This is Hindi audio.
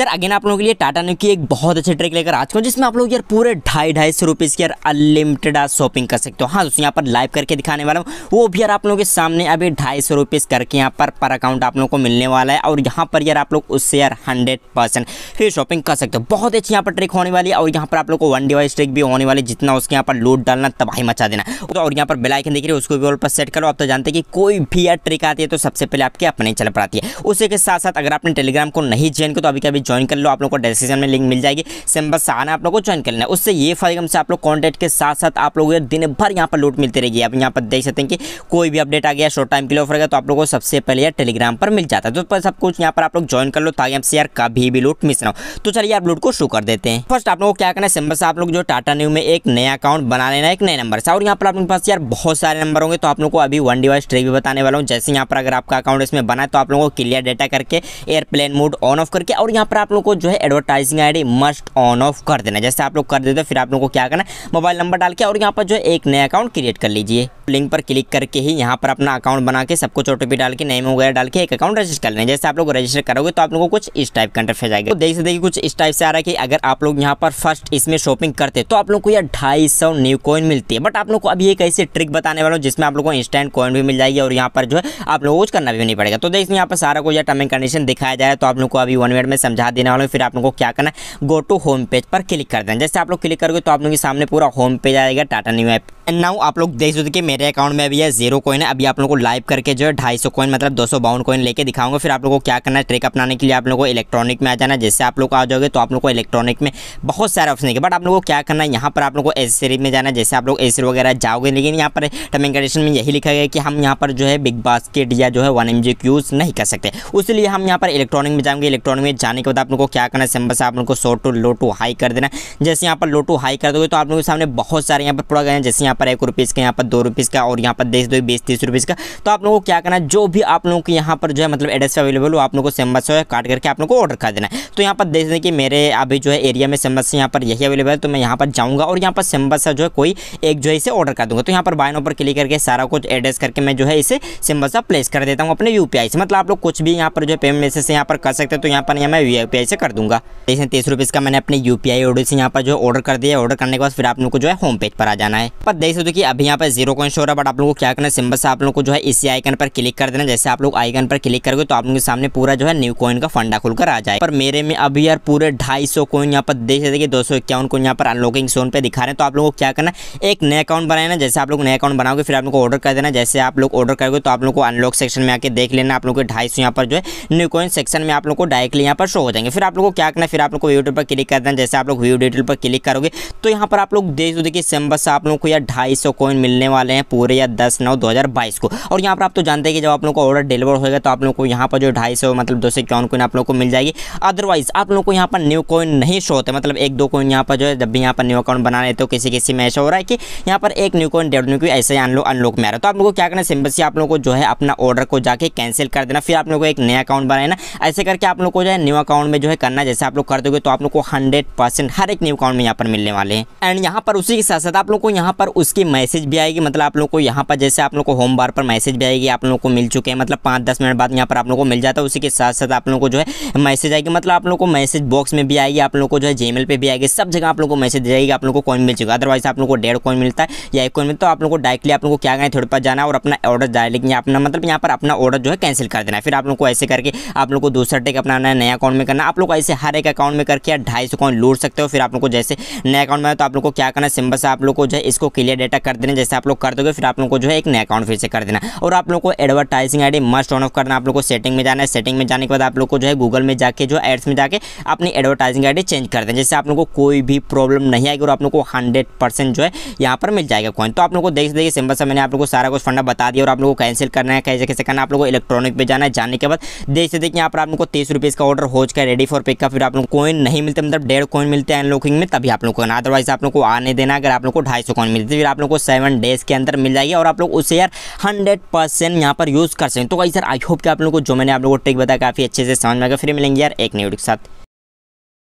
यार अगेन आप लोगों के लिए टाटा न्यू की एक बहुत अच्छी ट्रिक लेकर आज को जिसमें आप लोग यार पूरे ढाई ढाई सौ रुपीज़ की यार अनलिमिटेड आप शॉपिंग कर सकते हो हाँ दोस्तों यहाँ पर लाइव करके दिखाने वाला हूँ वो भी यार आप लोगों के सामने अभी ढाई सौ रुपीज़ करके यहाँ पर पर अकाउंट आप लोगों को मिलने वाला है और यहाँ पर यार आप लोग उससे यार हंड्रेड परसेंट फ्री शॉपिंग कर सकते हो बहुत अच्छी यहाँ पर ट्रिक होने वाली है और यहाँ पर आप लोग को वन डिवाइस ट्रिक भी होने वाली जितना उसके यहाँ पर लूट डालना तबाही मचा देना तो और यहाँ पर बेलाइकन देख रहे हो उसको भी पर सेट करो आप तो जानते कि कोई भी यार ट्रिक आती है तो सबसे पहले आपके अपने चल पड़ाती है उसी के साथ साथ अगर आपने टेलीग्राम को नहीं ज्वाइन किया तो अभी कभी ज्वाइन कर लो आप लोग को डिस्क्रिप्शन में लिंक मिल जाएगी सिंपल बस आना आप लोग को ज्वाइन करना है उससे ये फाइगम से आप लोग कॉन्टैक्ट के साथ साथ आप लोग दिन भर यहाँ पर लूट मिलती रहेगी आप यहाँ पर देख सकते हैं कि कोई भी अपडेट आ गया शॉर्ट टाइम के लिए ऑफर गया तो आप लोग को सबसे पहले यार टेलीग्राम पर मिल जाता है तो सब कुछ यहाँ पर आप लोग ज्वाइन कर लो ताकि हमसे यार कभी भी लूट मिस ना हो तो चलिए आप लूट को शुरू कर देते हैं फर्स्ट आप लोग को क्या करना है सिंपल से आप लोग जो टाटा न्यू में एक नया अकाउंट बना लेना एक नए नंबर से और यहाँ पर आप आपके पास यार बहुत सारे नंबर होंगे तो आप लोग को अभी वन डिवाइस ट्रिक भी बताने वाला हूँ जैसे यहाँ पर अगर आपका अकाउंट इसमें बना है तो आप लोगों को क्लियर डेटा करके एयरप्लेन मोड ऑन ऑफ करके और यहाँ पर आप लोग को जो है advertising I must on off कर देना जैसे आप लोग कर देते हो फिर आप लोग को क्या करना मोबाइल नंबर डाल के और यहाँ पर जो है एक नया अकाउंट क्रिएट कर लीजिए लिंक पर क्लिक करके ही यहाँ पर अपना अकाउंट बना के सब कुछ ओ डाल के नेम वगैरह डाल के एक अकाउंट रजिस्टर कर लेना जैसे आप लोग रजिस्टर करोगे तो आप लोगों को कुछ इस टाइप का इंटरफेस आएगा तो देख सकते कुछ इस टाइप से आ रहा है कि अगर आप लोग यहाँ पर फर्स्ट इसमें शॉपिंग करते तो आप लोग को यह ढाई न्यू कॉइन मिलती है बट आप लोग को अभी एक ऐसी ट्रिक बताने वाला हूँ जिसमें आप लोग को इंस्टेंट कॉइन भी मिल जाएगी और यहाँ पर जो है आप लोग कुछ करना भी नहीं पड़ेगा तो देखिए यहाँ पर सारा को या टर्म एंड कंडीशन दिखाया जाए तो आप लोग को अभी वन मिनट में समझा समझा देने वाला हूँ फिर आप लोगों को क्या करना है गो टू होम पेज पर क्लिक कर देना जैसे आप लोग क्लिक करोगे तो आप लोगों के सामने पूरा होम पेज आएगा Tata Neu app and now आप लोग देख सकते कि मेरे अकाउंट में अभी है जीरो कॉइन है अभी आप लोगों को लाइव करके जो है ढाई सौ कॉइन मतलब दो सौ बावन कॉइन लेके दिखाऊंगा फिर आप लोगों को क्या करना है ट्रिक अपनाने के लिए आप लोगों को इलेक्ट्रॉनिक में आ जाना जैसे आप लोग आ जाओगे तो आप लोग को इलेक्ट्रॉनिक में बहुत सारे ऑप्शन है बट आप लोग को क्या करना है यहाँ पर आप लोग को एसेसरी में जाना जैसे आप लोग सी वगैरह जाओगे लेकिन यहाँ पर टर्म एंड कंडीशन में यही लिखा गया कि हम यहाँ पर जो है बिग बास्केट या जो है वन एम यूज़ नहीं कर सकते उसलिए हम यहाँ पर इलेक्ट्रॉनिक में जाएंगे इलेक्ट्रॉनिक में जाने के बाद आप लोग को क्या करना है सिंपल से आप लोग को sort to low to high कर देना जैसे यहाँ पर लो टू हाई कर दोगे तो आप लोगों के सामने बहुत सारे यहाँ पर प्रोडक्ट हैं जैसे यहाँ पर एक रुपीज़ का यहाँ पर दो रुपीज़ का और यहाँ पर देख दो बीस तीस रुपीज़ का तो आप लोगों को क्या करना है जो भी आप लोगों के यहाँ पर जो है मतलब एड्रेस अवेलेबल हो आप लोगों को सेम्बस जो है काट करके आप लोगों को ऑर्डर कर देना है तो यहाँ पर देख दें कि मेरे अभी जो है एरिया में सेम्बस यहाँ पर यही अवेलेबल है तो मैं यहाँ पर जाऊँगा और यहाँ पर सेम्बस जो है कोई एक जो है इसे ऑर्डर कर दूँगा तो यहाँ पर बाइन ऊपर क्लिक करके सारा कुछ एड्रेस करके मैं जो है इसे सेम्बस प्लेस कर देता हूँ अपने यू से मतलब आप लोग कुछ भी यहाँ पर जो है पेमेंट मैसेज से यहाँ पर कर सकते हैं तो यहाँ पर मैं यू से कर दूँगा जैसे तीस रुपीज़ का मैंने अपने यू पी आई से यहाँ पर जो ऑर्डर कर दिया ऑर्डर करने के बाद फिर आप लोग को जो है होम पेज पर आ जाना है पर गाइस तो देखिए अभी यहाँ पर जीरो कॉइन शो रहा है बट आप लोगों को क्या करना है सिंबल से आप लोगों को जो है इसी आइकन पर क्लिक कर देना जैसे आप लोग आइकन पर क्लिक करोगे तो आप लोगों के सामने पूरा जो है न्यू कॉइन का फंडा खुलकर आ जाए पर मेरे में अभी यार पूरे ढाई सौ कॉइन यहाँ पर देख सकते दो सौ इक्यावन कॉइन यहाँ पर अनलॉकिंग सोन पर दिखा रहे हैं तो आप लोगों को क्या करना एक नया अकाउंट बनाना जैसे आप लोग नया अकाउंट बनाओगे फिर आप लोग को ऑर्डर कर देना जैसे आप लोग ऑर्डर करोगे तो आप लोग को अनलॉक सेक्शन में आके देख लेना आप लोग के ढाई सौ यहाँ पर जो है न्यू कॉइन सेक्शन में आप लोग को डायरेक्टली यहाँ पर शो हो जाएंगे फिर आप लोग को क्या करना फिर आप लोग को व्यू डिटेल पर क्लिक कर देना जैसे आप लोग व्यू डिटेल पर क्लिक करोगे तो यहाँ पर आप लोग देख देखिए सिंबल से आप लोग को यार ढाई सौ कोइन मिलने वाले हैं पूरे या दस नौ दो हज़ार बाईस को और यहाँ पर आप तो जानते हैं कि जब आप लोगों को ऑर्डर डिलीवर होगा तो आप लोगों को यहाँ पर जो ढाई सौ मतलब दो सौ इक्यावन कोइन आप लोगों को मिल जाएगी अदरवाइज आप लोगों को यहाँ पर न्यू कोइन नहीं शो होते मतलब एक दो कोइन यहाँ पर जो है जब भी यहाँ पर न्यू अकाउंट बना लेते हो किसी किसी में ऐसा हो रहा है कि यहाँ पर एक न्यू कोइन डेढ़ न्यू कोई ऐसे अनलॉक अनलॉक में आ रहा है तो आप लोग को क्या करना सिंपल सी आप लोग को जो है अपना ऑर्डर को जाकर कैंसिल कर देना फिर आप लोग को एक नया अकाउंट बनाना ऐसे करके आप लोग को जो है न्यू अकाउंट में जो है करना जैसे आप लोग कर दोगे तो आप लोग को हंड्रेड हर एक न्यू अकाउंट में यहाँ पर मिलने वाले हैं एंड यहाँ पर उसी के साथ साथ आप लोग को यहाँ पर उसकी मैसेज भी आएगी मतलब आप लोग को यहाँ पर जैसे आप लोग को होम बार पर मैसेज भी आएगी आप लोग को मिल चुके हैं मतलब पाँच दस मिनट बाद यहाँ पर आप लोग को मिल जाता है उसी के साथ साथ आप लोग को जो है मैसेज आएगी मतलब आप लोग को मैसेज बॉक्स में भी आएगी आप लोग को जो है जीमेल पर भी आएगी सब जगह आप लोग को मैसेज जाएगी आप लोग को कॉइन मिल चुका अदरवाइज आप लोग को डेढ़ कॉइन मिलता है या एक कॉइन मिलता है आप लोग को डायरेक्टली आप लोग को क्या करें थोड़े पर जाना और अपना ऑर्डर लेकिन अपना मतलब यहाँ पर अपना ऑर्डर जो है कैंसिल कर देना फिर आप लोग को ऐसे करके आप लोग को दूसरा टेक अपना नया अकाउंट में करना आप लोग ऐसे हर एक अकाउंट में करके ढाई सौ कॉइन लूट सकते हो फिर आप लोग को जैसे नया अकाउंट में तो आप लोग को क्या करना सिंबल से आप लोग को जो है इसको क्लियर क्लियर डेटा कर देना जैसे आप लोग कर दोगे फिर आप लोग को जो है एक नया अकाउंट फिर से कर देना और आप लोग को advertising I must on off करना आप लोग को सेटिंग में जाना है सेटिंग में जाने के बाद आप लोग को जो है गूगल में जाकर जो एड्स में जाकर अपनी एडवर्टाइजिंग आई चेंज कर देना जैसे आप लोग को कोई भी प्रॉब्लम नहीं आएगी और आप लोग को हंड्रेड जो है यहाँ पर मिल जाएगा कॉइन तो आप लोग को देख देखिए सिंपल सा मैंने आप लोग को सारा कुछ फंडा बता दिया और आप लोग को कैंसिल करना है कैसे कैसे करना आप लोग को इलेक्ट्रॉनिक पे जाना है जाने के बाद देख देखिए यहाँ पर आप लोग को तीस रुपीज़ का ऑर्डर हो चुका है रेडी फॉर पिकअप फिर आप लोग कोइन नहीं मिलते मतलब डेढ़ कोइन मिलते हैं अनलॉकिंग में तभी आप लोग को अदरवाइज आप लोग को आने देना अगर आप लोग को ढाई सौ कॉइन मिलते फिर आप लोग को सेवन डेज़ के अंदर मिल जाएगी और आप लोग उसे यार हंड्रेड परसेंट यहाँ पर यूज़ कर सकते तो भाई सर आई होप कि आप लोगों को जो मैंने आप लोगों को ट्रिक बताया काफ़ी अच्छे से समझ में आएगा फिर मिलेंगे यार एक न्यू के साथ